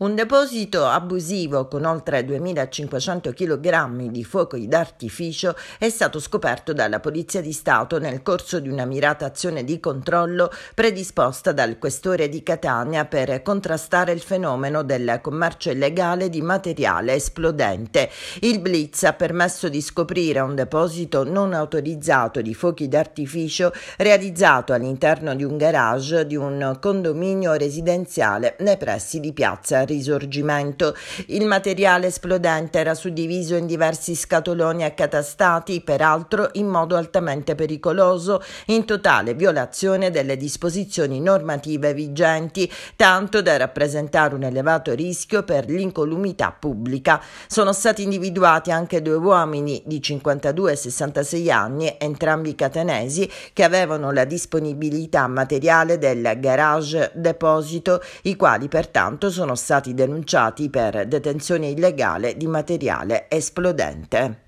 Un deposito abusivo con oltre 2.500 kg di fuochi d'artificio è stato scoperto dalla Polizia di Stato nel corso di una mirata azione di controllo predisposta dal questore di Catania per contrastare il fenomeno del commercio illegale di materiale esplodente. Il blitz ha permesso di scoprire un deposito non autorizzato di fuochi d'artificio realizzato all'interno di un garage di un condominio residenziale nei pressi di piazza risorgimento. Il materiale esplodente era suddiviso in diversi scatoloni accatastati, peraltro in modo altamente pericoloso, in totale violazione delle disposizioni normative vigenti, tanto da rappresentare un elevato rischio per l'incolumità pubblica. Sono stati individuati anche due uomini di 52 e 66 anni, entrambi catanesi, che avevano la disponibilità materiale del garage deposito, i quali pertanto sono stati stati denunciati per detenzione illegale di materiale esplodente.